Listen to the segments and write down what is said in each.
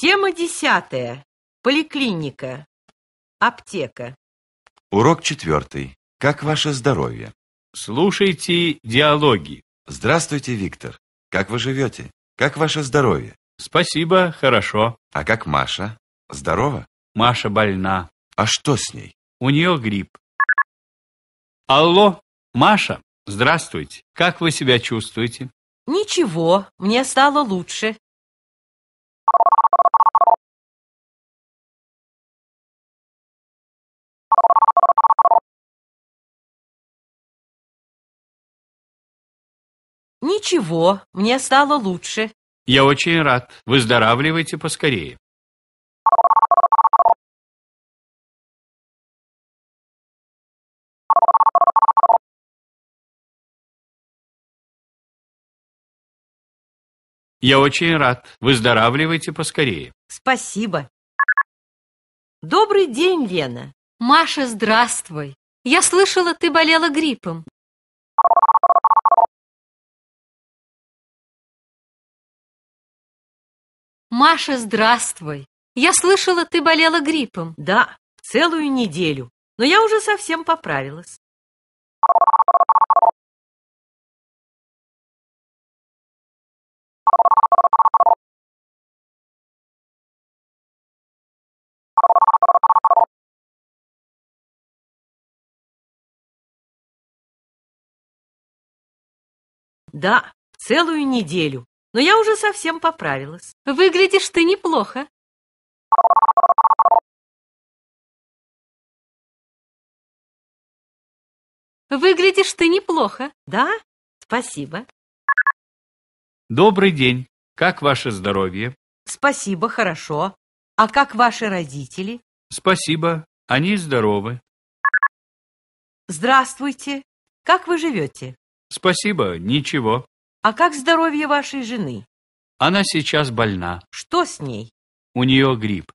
Тема десятая. Поликлиника. Аптека. Урок четвертый. Как ваше здоровье? Слушайте диалоги. Здравствуйте, Виктор. Как вы живете? Как ваше здоровье? Спасибо, хорошо. А как Маша? Здорово. Маша больна. А что с ней? У нее грипп. Алло, Маша, здравствуйте. Как вы себя чувствуете? Ничего, мне стало лучше. Ничего, мне стало лучше. Я очень рад. Выздоравливайте поскорее. Я очень рад. Выздоравливайте поскорее. Спасибо. Добрый день, Лена. Маша, здравствуй. Я слышала, ты болела гриппом. «Маша, здравствуй! Я слышала, ты болела гриппом». «Да, целую неделю, но я уже совсем поправилась». Да, целую неделю, но я уже совсем поправилась. Выглядишь ты неплохо. Выглядишь ты неплохо. Да? Спасибо. Добрый день. Как ваше здоровье? Спасибо, хорошо. А как ваши родители? Спасибо, они здоровы. Здравствуйте. Как вы живете? Спасибо, ничего. А как здоровье вашей жены? Она сейчас больна. Что с ней? У нее грипп.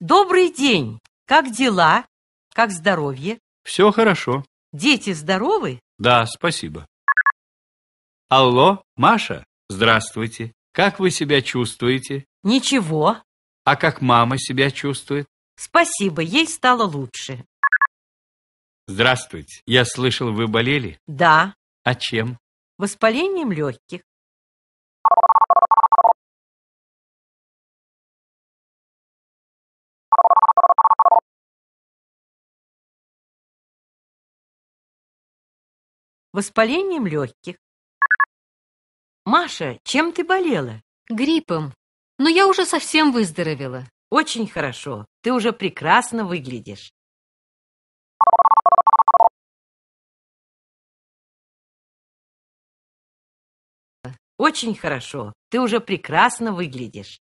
Добрый день. Как дела? Как здоровье? Все хорошо. Дети здоровы? Да, спасибо. Алло, Маша, здравствуйте. Как вы себя чувствуете? Ничего. А как мама себя чувствует? Спасибо, ей стало лучше. Здравствуйте. Я слышал, вы болели? Да. А чем? воспалением легких воспалением легких. Маша, чем ты болела? Гриппом. Но я уже совсем выздоровела. Очень хорошо. Ты уже прекрасно выглядишь. Очень хорошо. Ты уже прекрасно выглядишь.